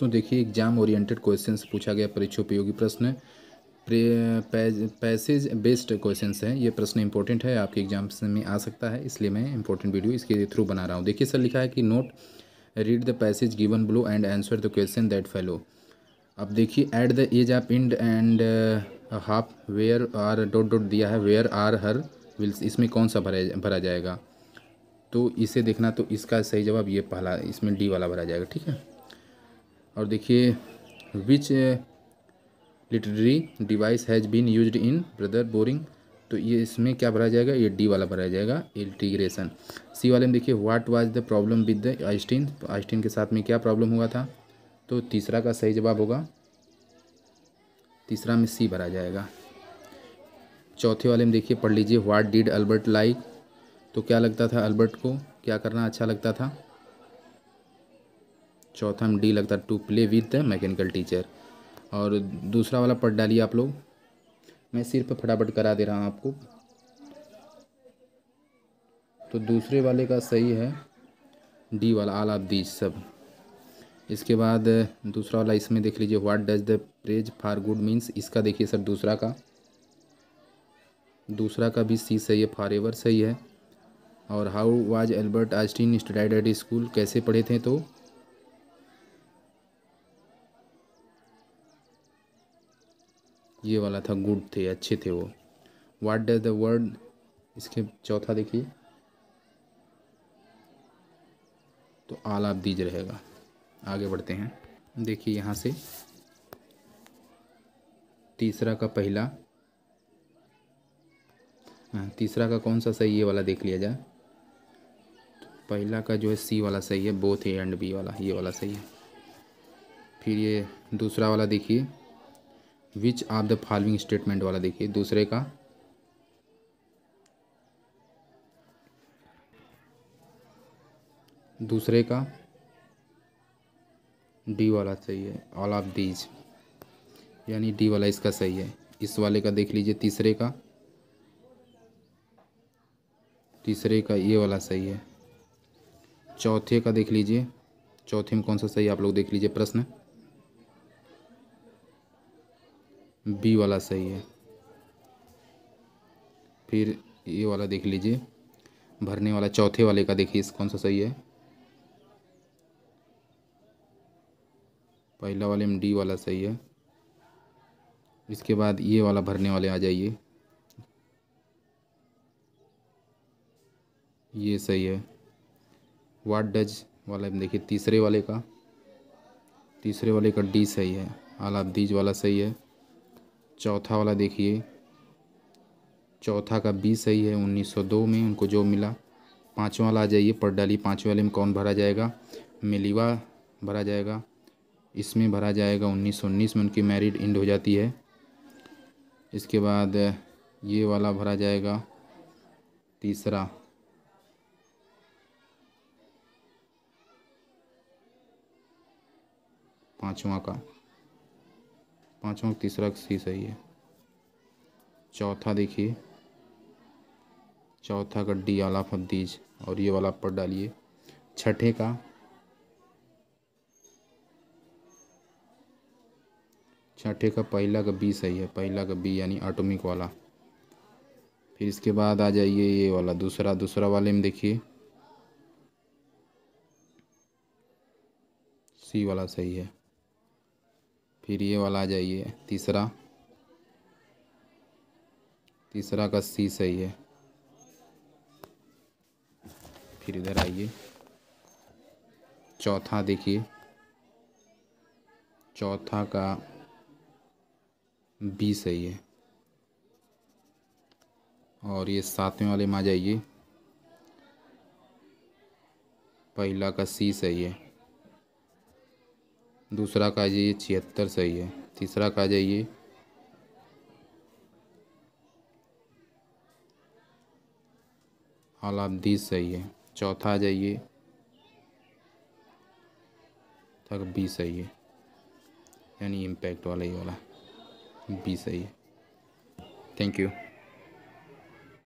दोस्तों देखिए exam oriented question पूछा गया परीक्षा उपयोगी प्रश्न पैसेज बेस्ड क्वेश्चन हैं ये प्रश्न इंपॉर्टेंट है आपके एग्जाम में आ सकता है इसलिए मैं इंपॉर्टेंट वीडियो इसके थ्रू बना रहा हूँ देखिए सर लिखा है कि note read the passage given below and answer the question that follow अब देखिए at the age of end and half where are dot dot दिया है वेयर आर हर विल्स इसमें कौन सा भरा भरा जाएगा तो इसे देखना तो इसका सही जवाब ये पहला इसमें डी वाला भरा जाएगा ठीक है और देखिए which literary device has been used in brother boring तो ये इसमें क्या भरा जाएगा ये डी वाला भरा जाएगा इंटीग्रेशन सी वाले में देखिए what was the problem with the Einstein Einstein के साथ में क्या प्रॉब्लम हुआ था तो तीसरा का सही जवाब होगा तीसरा में सी भरा जाएगा चौथे वाले में देखिए पढ़ लीजिए व्हाट डिड अल्बर्ट लाइक तो क्या लगता था अल्बर्ट को क्या करना अच्छा लगता था चौथा में डी लगता है to play with the mechanical teacher और दूसरा वाला पढ़ डालिए आप लोग मैं सिर्फ फटाफट करा दे रहा हूँ आपको तो दूसरे वाले का सही है डी वाला आल ऑफ दीज सब इसके बाद दूसरा वाला इसमें देख लीजिए what does the praise for good means इसका देखिए सर दूसरा का दूसरा का भी सी सही है फॉर एवर सही है और how was Albert Einstein studied at school कैसे पढ़े थे तो ये वाला था गुड थे अच्छे थे वो वाट डज द वर्ड इसके चौथा देखिए तो आलाप दीज रहेगा आगे बढ़ते हैं देखिए यहाँ से तीसरा का पहला हाँ तीसरा का कौन सा सही ये वाला देख लिया जाए तो पहला का जो है सी वाला सही है बोथ ए एंड बी वाला ये वाला सही है फिर ये दूसरा वाला देखिए which are the following statement वाला देखिए दूसरे का दूसरे का डी वाला सही है ऑल ऑफ दीज यानी डी वाला इसका सही है इस वाले का देख लीजिए तीसरे का तीसरे का ये वाला सही है चौथे का देख लीजिए चौथे में कौन सा सही है आप लोग देख लीजिए प्रश्न बी वाला सही है फिर ये वाला देख लीजिए भरने वाला चौथे वाले का देखिए इस कौन सा सही है पहला वाले में डी वाला सही है इसके बाद ये वाला भरने वाले आ जाइए ये सही है वाट डज वाले में देखिए तीसरे वाले का तीसरे वाले का डी सही है आलाब दीज वाला सही है चौथा वाला देखिए चौथा का बी सही है 1902 में उनको जो मिला पाँचवा वाला आ जाइए पढ़ डाली पाँचवें वाले में कौन भरा जाएगा मिलीवा भरा जाएगा इसमें भरा जाएगा 1919 में उनकी मैरिड इंड हो जाती है इसके बाद ये वाला भरा जाएगा तीसरा पाँचवा का पाँचवा तीसरा सी सही है चौथा देखिए चौथा का डी आला फब्दीज और ये वाला पर डालिए छठे का छठे का पहला का बी सही है पहला का बी यानी ऑटोमिक वाला फिर इसके बाद आ जाइए ये वाला दूसरा दूसरा वाले में देखिए सी वाला सही है फिर ये वाला आ जाइए तीसरा तीसरा का सी सही है फिर इधर आइए चौथा देखिए चौथा का बी सही है और ये सातवें वाले में आ जाइए पहला का सी सही है दूसरा का आ जाइए छिहत्तर सही है तीसरा का आ जाइए आलाबदीस सही है चौथा आ जाइए तक बी सही है यानी इम्पैक्ट वाला ही वाला बी सही है थैंक यू